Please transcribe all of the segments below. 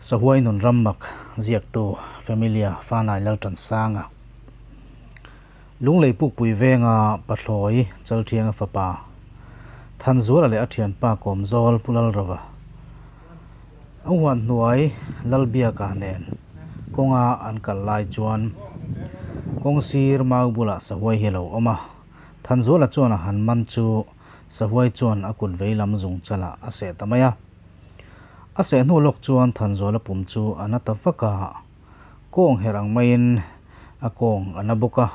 sa huai nun rammak ziak tu familia fanai lal tran sanga lung lei puk pui venga pathloi chal thianga fapa than zual ale athian pa kom zol pulal rawa awan nuai lal bia ka nen konga an kal lai chuan kong sir mau bula sa huai helo oma than zuala chuan han man chu sa huai chuan akun veilam zung chala ase tamaya ase no lok chuan than zo la pum chu ana ta faka kong herang main a kong ana buka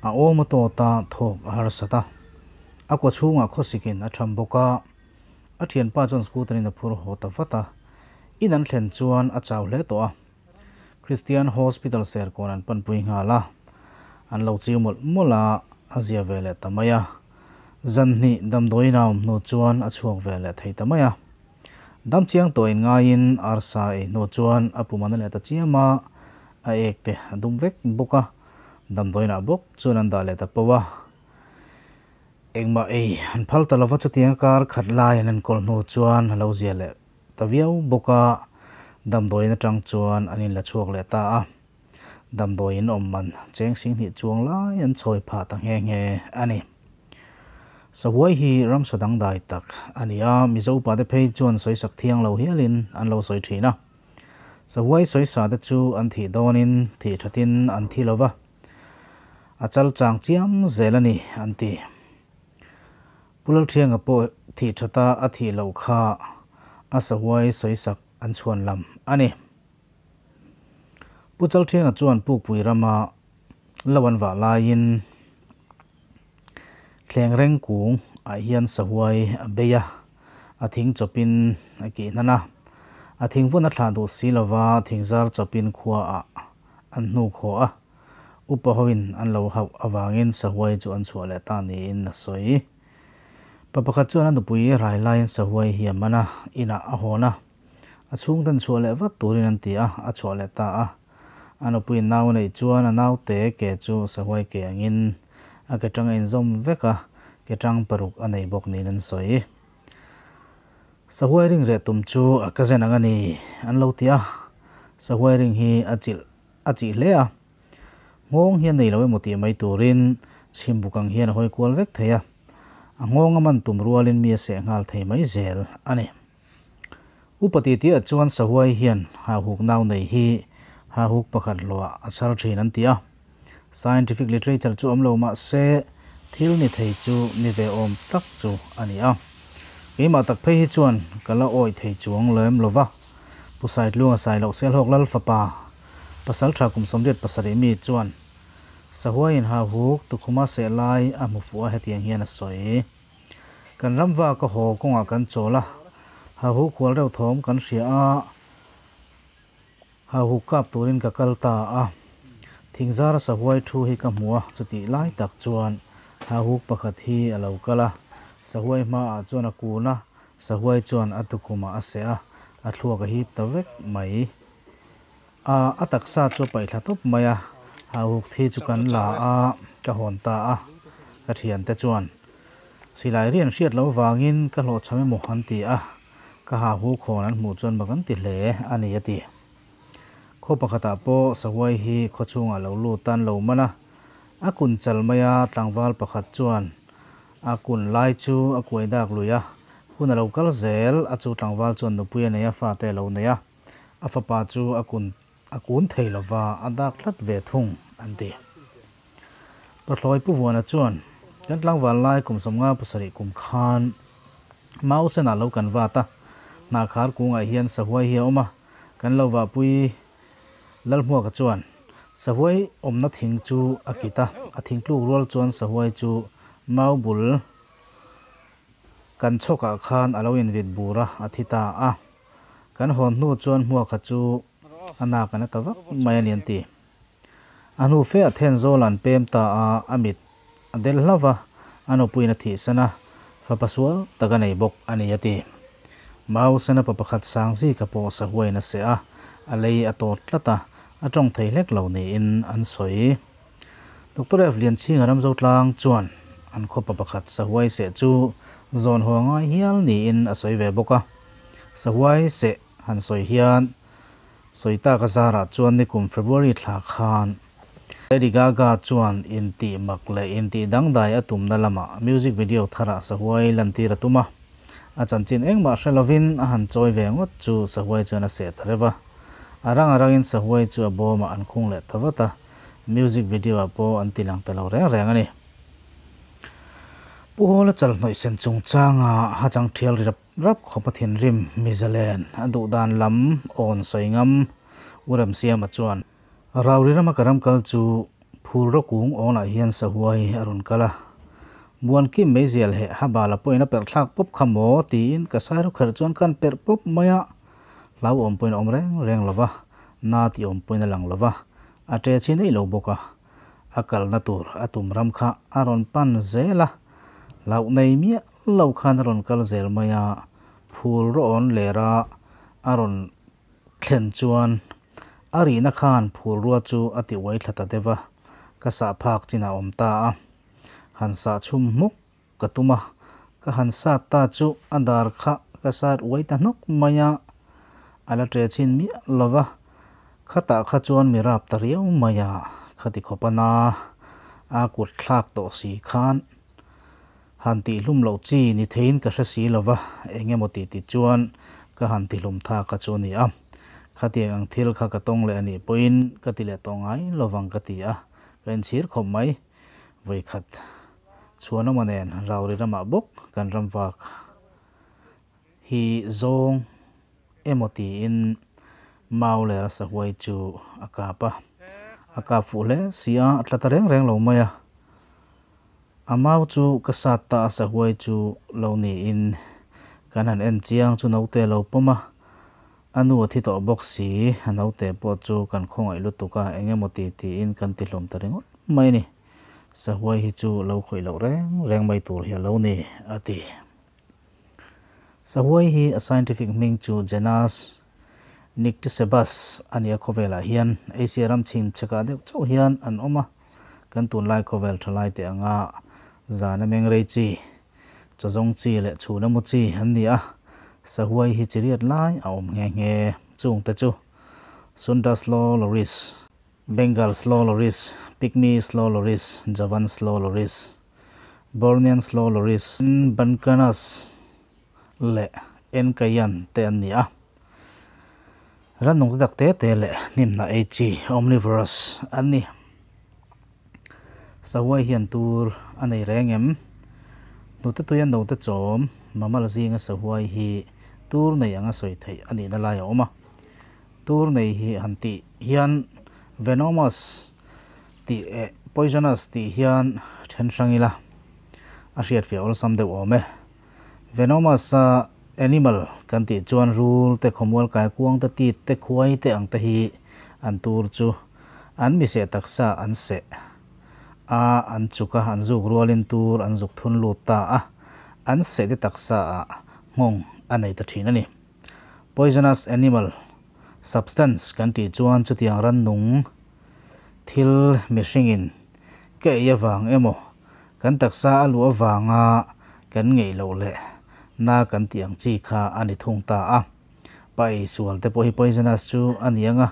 a o mo to ta thok har sa a ko chu nga kho sikin a tham buka a thian pa chon sku tin na phur ho ta fata in thlen chuan a chau hle to a christian hospital ser kon pan pui nga la an lo chi mol mola a vele ta maya zan ni no chuan a chuak vele thei ta maya dam chiang toin nga in arsa e no chuan apumana le ta chiama a ek te dum vek boka dam doina bok chuan an da le ta pawa engma e an phal ta lova chutiang kar khat lai an kol no chuan lo zia le ta viau boka dam doina tang chuan anin la chuak le ta a dam doin om man cheng sing ni chuang lai an choi pha ta nge nge ani sa huay hii ram sotang daay tak aani yaa mi zau paade pei zuwan soysak thiang lau hia lin an lau soytri na sa huay soysaade chu an thi doan in thi thateen an thi lau va a chal chang tiam ze lan i an thi pu lal thiang nga po thi thata a thi lau kaa a sa huay soysak an suwan lam aani pu chal thiang nga zuwan bu pui rama lau an vaa laay thleng reng kung a hian sahuai beya a thing chopin a ki nana a thing vona thla do silawa thingzar chopin khuwa a an nu kho a upa hoin an lo ha awangin sahuai chu an chhuale ta ni in na soi papakha chuan an dupui rai lain sahuai hi mana ina a hona a chung tan chhuale wa turin an ti a a chhuale ta a an upui naw nei chuan a naw te ke chu sahuai ke angin a ke tang in zom veka ke tang paruk anei bok ni nan soi sahuairing re tum chu akazen anga ni an lo tia sahuairing hi achil achi hle a à. ngong hian nei lo emoti mai turin chimbukang hian hoi kual vek theya à. angong aman tumrualin mi se ngal thei mai zel ani upati ti achuan sahuai hian ha huk nau nei hi ha huk pakhat lo a char thin an tia scientific literature chu amlo ma ah se thil ni thei chu ni ve om tak chu ani a keima ah tak phei hi chuan kala oi thei chuang lem lova pusai lunga sai lo sel hok lal fapa pasal tha kum somdet pasare mi chuan sahua in ha huk tu khuma se lai a mu fu a hetiang hian a soi kan ramwa ka ho konga kan chola ha hu khwal reu thom kan ria a ha hu kap turin ka kalta a ทิ้งซาราสหวยทูให้กมัวสติไล่ตักจวนหาหุกประคทีอเลากะละสหวยมาจวนกูนะสหวยจวนอัตุกุมาอาเสียอัทัวกะฮีบตะเวกไหมอาอตักซาจวไปทัตุบไม่อาหาหุกที่จุกันลาอากะหอนตาอากระเทียนแต่จวนสิลายเรียนเชียดแล้ววางินกะโหลดช้ไม่หมกหันตีอะกะหาหูกคนนั้นหมู่จวนบักันติเลลอันนี้ตี khô kho pakhata po sawai hi khochunga lo lu tan lo mana akun chalmaya tlangwal hạt chuan akun lai chu à, akuai dak luya hun lo kal zel achu tlangwal chuan nupuya neya fa à, à neya afapa chu akun akun theilawa adak lat ve thung andi pathloi pu wana chuan kan tlangwal lai kum somnga sợi kum khan mau se na lo kan à, ta na khar ku hiền hian sahuai hi mà, kan lo wa pui mua ka chuan om omna thing chu akita a thingtluk rual chuan sahuai chu bul, kan chhoka ah khan aloin vit bura athita a kan hon nu chuan hmuak kha chu ana kana tawak mai ani anti anu fe athen zolan pem ta a amit adel lava anu puina thi sana fapasual taga nei bok ani ati mau sana papakhat sangzi ka po sahuai na se a alei ato tlata trong thei lek lo ni in an soi doctor avlian ching aram zo tlang chuan an kho pa pakhat sawai se chu zon honga Hiền ni in asoi ve boka sawai se han soi hian soita ka zara chuan đi cùng february thla khan Lady Gaga chuan in ti mak le in ti dang dai atum na lama music video thara sawai lanti ratuma achan chin engma shelovin han choi ve ngot chu sawai chana se tharewa อารังอารังอินสหวยจู่บอมาอันคงเลยทว่าตามิวสิกวิดีโอบออันตีลังตลอดเรื่องนี้ผู้ฮอละจัลน่อยเซนจงจางอ่ะฮัจังเทียลรับรับขบถิ่นริมมิเซเลนอดูดานลำโอนสวยงามอุรัมเซียมาจวนเราเรียนมากระมกัลจูผู้รักุงโอนะาฮิยันสหวยอรุณกะละบวนกิมเมเิลเฮฮับบาลปอยน่าเปิดทักปุ๊บขโมตีนกษัตริย์รุกขจวนกันเปิดปุ๊บเมีย lau om poin om reng reng lava na ti om poin lang lava a te chin lo boka akal na tur atum ram kha aron pan zela lau nei mi lau khan ron kal zel maya phul ro on lera aron thlen chuan ari na khan phul ruwa chu ati wai thata dewa kasa phak china om ta hansa chum muk katuma ka hansa ta chu andar kha kasar wai ta nok maya อะไรเทชินมีลาวะข้าตาข้าจวนมีราบตรียวมายาข้าติขปนาอากุดคลากโตสีขาน หันตีลุมเหลาจีนิเทินกษัสีลาวะเองเมติติจวนก็หันตีลุมทากระจวนนี่อ่ะข้าเตียงทลข้ากระตงเลยนี่ปุินก็ติเลตองไอลาวังกติอ่ะเป็นชีรขมไม่ไว้ขัดชวนน้ำมันเองเราเรียกมาบุกกันรำวักฮีโจง emoti in mau le rasa huai chu akapa akafu le sia atlata reng reng lo maya amau chu kasata sa huai chu lo ni in kanan en chiang chu note lo poma anu thi to box si note po chu kan khongai lu tuka engemoti ti in kan ti hlom tarengot mai ni sa huai hi chu lo khoi lo reng reng mai tur hi lo ni ati sawai hi a scientific ming chu genus nycticebus ania khovela hian asiaram chhim cheka deuh chau hian an awma kan tun lai khovel thalai te anga zana meng rei chi chawzong chi le chhuna mu chi an ni a sahuai hi chiriat lai a om nge nge chung te chu sundas law loris bengal slow loris pygmy slow loris javan slow loris bornean slow loris bankanas le en ka yan te an ni a ran nong dak te te le nim na e chi omnivorous an ni sa wa hian tur an ei reng em nu te tu yan do te chom mamal zi nga sa wa hi tur nei anga soi thai an ni na la yo ma tur nei hi han ti hian venomous ti poisonous ti hian chen sangila a riat fiol sam de o me venomous uh, animal kan ti chuan rule te khomol kai kuang ta ti te khuai te ang ta hi an tur chu an mi se taksa an se a an chuka han zu rualin tur an zuk thun lu ta a an se de taksa a ngong anai ta thina ni poisonous animal substance kan ti chuan chu tiang ran nung thil mi in ke yawang emo kan taksa alu awanga kan ngei lo le na kan tiang chi kha ani thung ta a pai sual te po hi poison as chu ani anga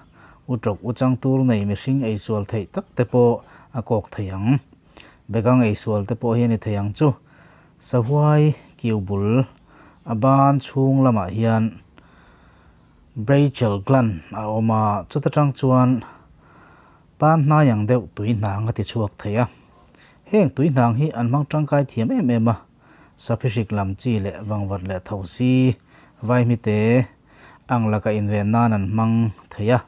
utok uchang tur nei mi sing ei sual thei tak te po a kok thayang begang ei sual te po hi ni thayang chu sawai kiubul aban chung lama hian brachial gland a oma chutatang chuan pan na yang deu tuin na nga ti chuak theya heng tuin nang hi anmang tangkai thiam sapishik lam chi le wangwat le si vai mi te ang laka inven nan an mang thaya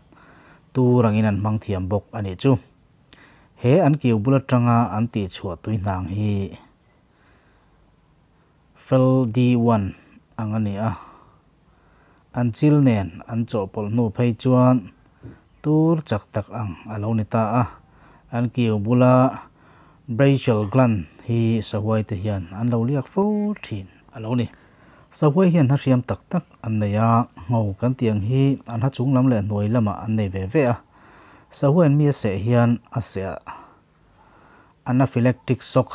tu in an mang thiam bok ani chu he an kiu bula tanga an ti chhuwa tui nang hi fel d1 angani a an chil nen an chopol nu phei chuan tur chak tak ang alo ni ta a an kiu bula brachial gland hi sawai te hian an lo liak fo thin alo ni sawai hian ha riam tak tak an nei a ngau kan tiang hi an ha chung lam le noi lama an nei ve ve a sawai mi se hian a se anaphylactic shock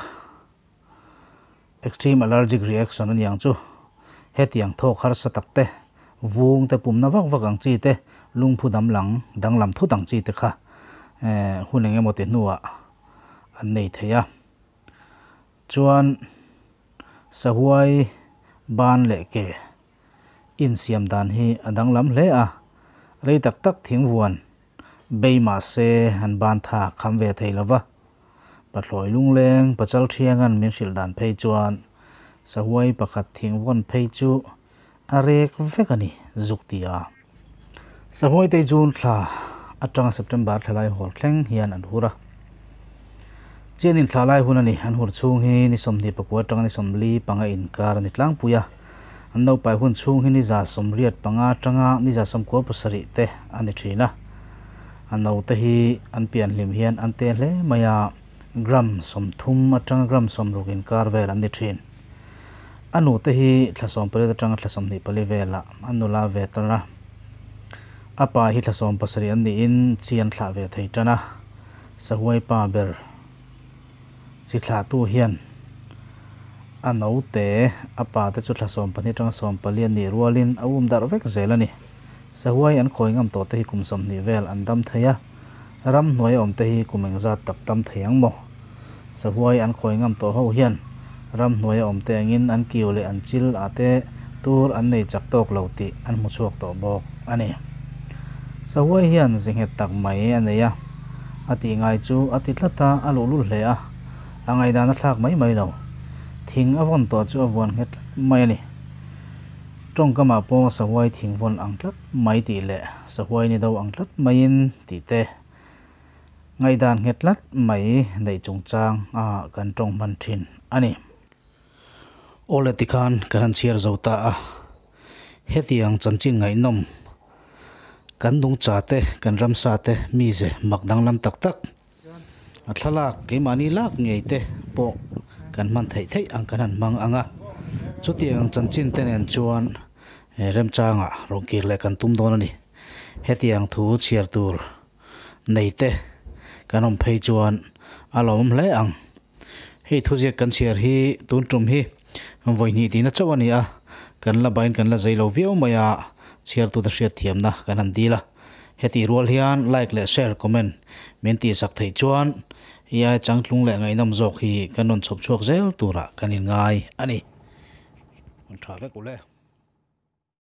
extreme allergic reaction an yang chu hetiang tho khar sa takte vung te pumna wak wakang chi te lungphu dam lang dang lam thu dang chi te kha eh hunenge mote nuwa an nei theya ชวนสหวยบานเละเกอินเสียมดานฮีดังล้ำเละอ่ะเรตักตักถิงวนใบมาเซหันบานทาคำเวทเทลวะปัดลอยลุงแรงปัจจัลเที่ยงันมิสิลดานเพยจวนสหวยประกัดถิงวนเพยจูอะเรกเวกันนี่จุกตีอาสหวยเตจูนคลาอัตรางสัปเทมบาร์ทลายหอลแข่งเฮียนอันหัวระ chenin thlalai hunani han hur chung hi ni somni pakwa tang ni somli panga in kar ni tlang puya an no pai hun chung hi ni za somriat panga tanga ni za som ko pasari te ani thina an te hi an pian lim hian an te hle maya gram som thum atang gram som rogin kar vel ani thrin अनु तहि थ्लासोम परे तंग थ्लासोम नि पले वेला अनुला वे तना अपा हि थ्लासोम पसरि अन नि इन चियन थ्ला वे थै तना सहुवाई पा बेर chỉ là tu hiền anh hian a no te a pa te chu đi som pani tang som palian ni lên a um dar vek zel ani sahuai an khoi ngam to te hi kum som ni vel an dam thaya ram noi om te hi kumeng za tak tam thayang mo sahuai an khoi ngam to ho hian ram noi om te angin an kiu le an chil ate tur an nei chak tok lo ti an mu chuak to hiền ani hết hian zinghet anh mai aneya ati ngay chu ati ta alo lul hle à angai dana thlak mấy mai lo thing avon to chu avon hết mấy này. trong kama po sa huai thing von angtlat mai ti le sa huai ni do angtlat mai in ti te đàn hết hetlat mai nei chung trang à kan trong anh em. man thin ani ole tikhan kan ta hết tiếng chân chanchin ngai nôm. kan dung cha te kan râm sa te mi je makdang lam tak tak thlalak ke mani lak ngei te pawh kan man thấy thấy anh kan anh mang anh à, anga chutiang chanchin ten anh, chuan eh, rem changa rongkir lại kan tum don ani hetiang thu chiar tur nei te kanom phei chuan alom hle anh, hei thu je kan chiar hi tun tum hi voi ni tina chawani a kan la bain kan la zailo tour maya chiar tu da hriat anh đi là, hết heti rual hian like lại share comment mình menti sak thei chuan ia changtlung le ngai nam jok hi kanon chhop chuak zel tura ah kanin ngai ani thave kule